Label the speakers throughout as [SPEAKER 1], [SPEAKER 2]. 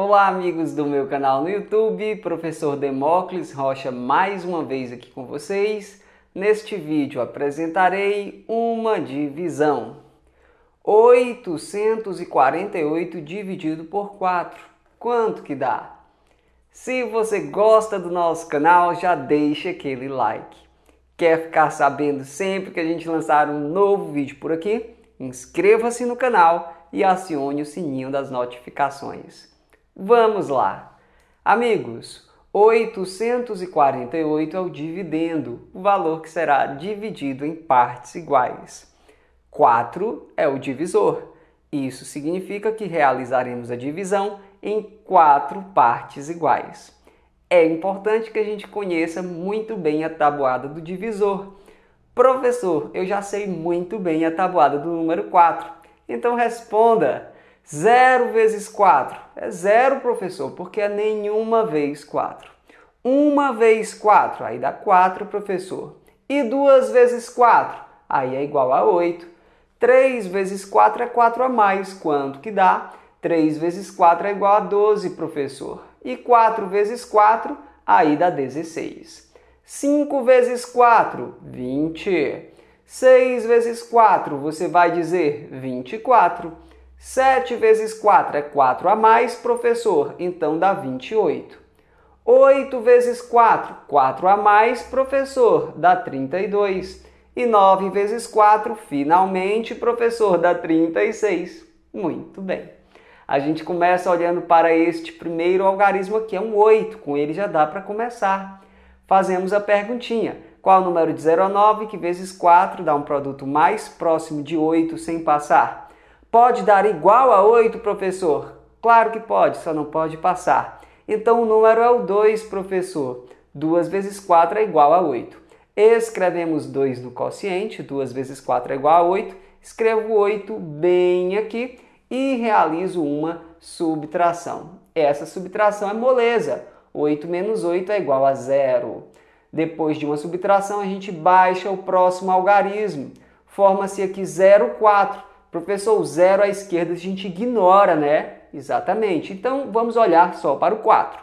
[SPEAKER 1] Olá, amigos do meu canal no YouTube, professor Demócles Rocha mais uma vez aqui com vocês. Neste vídeo apresentarei uma divisão. 848 dividido por 4. Quanto que dá? Se você gosta do nosso canal, já deixa aquele like. Quer ficar sabendo sempre que a gente lançar um novo vídeo por aqui? Inscreva-se no canal e acione o sininho das notificações. Vamos lá. Amigos, 848 é o dividendo, o valor que será dividido em partes iguais. 4 é o divisor. Isso significa que realizaremos a divisão em quatro partes iguais. É importante que a gente conheça muito bem a tabuada do divisor. Professor, eu já sei muito bem a tabuada do número 4. Então responda! 0 vezes 4 é 0, professor, porque é nenhuma vez 4. Uma vezes 4, aí dá 4, professor. E 2 vezes 4, aí é igual a 8. 3 vezes 4 é 4 a mais, quanto que dá? 3 vezes 4 é igual a 12, professor. E 4 vezes 4, aí dá 16. 5 vezes 4, 20. 6 vezes 4, você vai dizer 24. 7 vezes 4 é 4 a mais, professor, então dá 28. 8 vezes 4, 4 a mais, professor, dá 32. E 9 vezes 4, finalmente, professor, dá 36. Muito bem. A gente começa olhando para este primeiro algarismo aqui, é um 8, com ele já dá para começar. Fazemos a perguntinha. Qual o número de 0 a 9 que vezes 4 dá um produto mais próximo de 8 sem passar? Pode dar igual a 8, professor? Claro que pode, só não pode passar. Então o número é o 2, professor. 2 vezes 4 é igual a 8. Escrevemos 2 no quociente, 2 vezes 4 é igual a 8. Escrevo 8 bem aqui e realizo uma subtração. Essa subtração é moleza. 8 menos 8 é igual a zero. Depois de uma subtração, a gente baixa o próximo algarismo. Forma-se aqui 0,4. Professor, o zero à esquerda a gente ignora, né? Exatamente. Então vamos olhar só para o 4.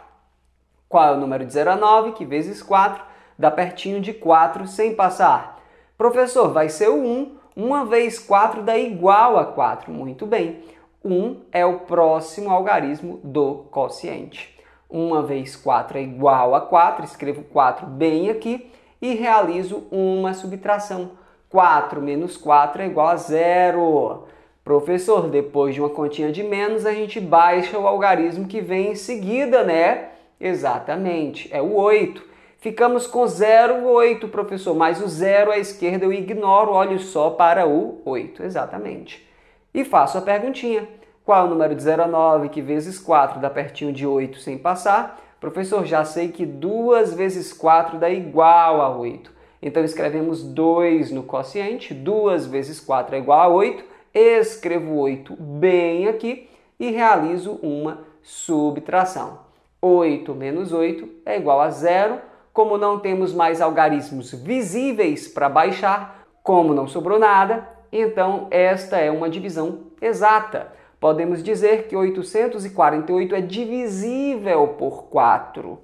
[SPEAKER 1] Qual é o número de 0 a 9? Que vezes 4 dá pertinho de 4 sem passar. Professor, vai ser o 1. 1 vez 4 dá igual a 4. Muito bem. 1 é o próximo algarismo do quociente. 1 vez 4 é igual a 4. Escrevo 4 bem aqui e realizo uma subtração. 4 menos 4 é igual a zero. Professor, depois de uma continha de menos, a gente baixa o algarismo que vem em seguida, né? Exatamente, é o 8. Ficamos com 0,8, professor, mas o zero à esquerda eu ignoro, olho só para o 8, exatamente. E faço a perguntinha. Qual o número de 0 a 9 que vezes 4 dá pertinho de 8 sem passar? Professor, já sei que 2 vezes 4 dá igual a 8. Então escrevemos 2 no quociente, 2 vezes 4 é igual a 8, escrevo 8 bem aqui e realizo uma subtração. 8 menos 8 é igual a zero. Como não temos mais algarismos visíveis para baixar, como não sobrou nada, então esta é uma divisão exata. Podemos dizer que 848 é divisível por 4.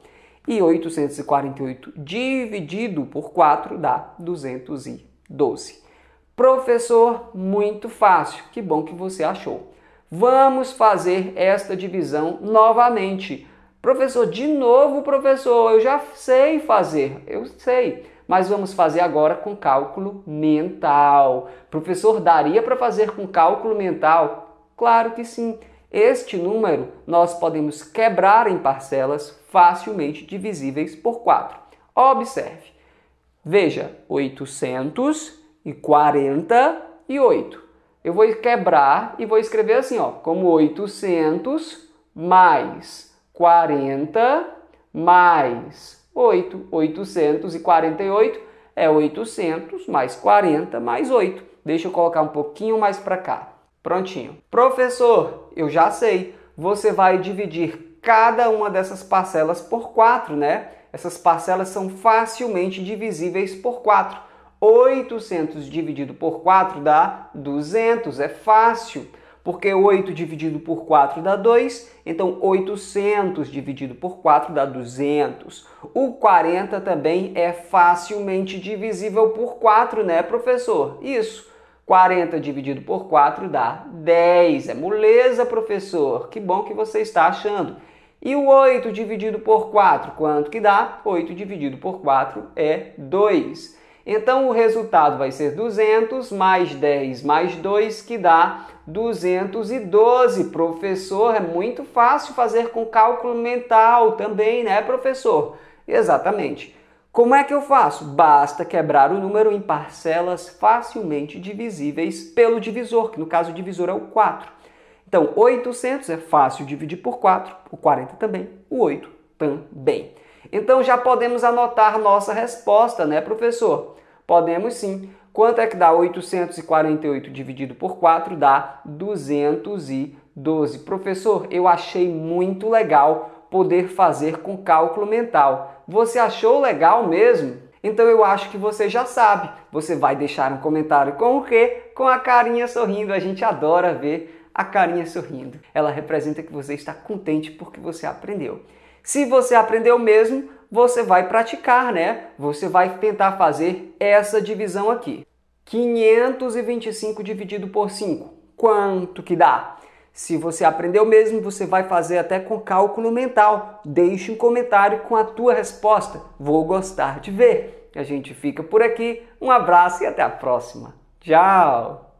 [SPEAKER 1] E 848 dividido por 4 dá 212. Professor, muito fácil. Que bom que você achou. Vamos fazer esta divisão novamente. Professor, de novo, professor, eu já sei fazer. Eu sei, mas vamos fazer agora com cálculo mental. Professor, daria para fazer com cálculo mental? Claro que sim. Este número nós podemos quebrar em parcelas facilmente divisíveis por 4. Observe. Veja, 848. Eu vou quebrar e vou escrever assim, ó, como 800 mais 40 mais 8. 848 é 800 mais 40 mais 8. Deixa eu colocar um pouquinho mais para cá. Prontinho. Professor, eu já sei. Você vai dividir cada uma dessas parcelas por 4, né? Essas parcelas são facilmente divisíveis por 4. 800 dividido por 4 dá 200, é fácil. Porque 8 dividido por 4 dá 2, então 800 dividido por 4 dá 200. O 40 também é facilmente divisível por 4, né, professor? Isso. 40 dividido por 4 dá 10. É moleza, professor. Que bom que você está achando. E o 8 dividido por 4, quanto que dá? 8 dividido por 4 é 2. Então o resultado vai ser 200 mais 10 mais 2, que dá 212. Professor, é muito fácil fazer com cálculo mental também, né, professor? Exatamente. Como é que eu faço? Basta quebrar o número em parcelas facilmente divisíveis pelo divisor, que no caso o divisor é o 4. Então, 800 é fácil dividir por 4, o 40 também, o 8 também. Então já podemos anotar nossa resposta, né, professor? Podemos sim. Quanto é que dá 848 dividido por 4? Dá 212. Professor, eu achei muito legal poder fazer com cálculo mental. Você achou legal mesmo? Então eu acho que você já sabe. Você vai deixar um comentário com o quê? Com a carinha sorrindo. A gente adora ver a carinha sorrindo. Ela representa que você está contente porque você aprendeu. Se você aprendeu mesmo, você vai praticar, né? Você vai tentar fazer essa divisão aqui. 525 dividido por 5. Quanto que dá? Se você aprendeu mesmo, você vai fazer até com cálculo mental. Deixe um comentário com a tua resposta. Vou gostar de ver. A gente fica por aqui. Um abraço e até a próxima. Tchau!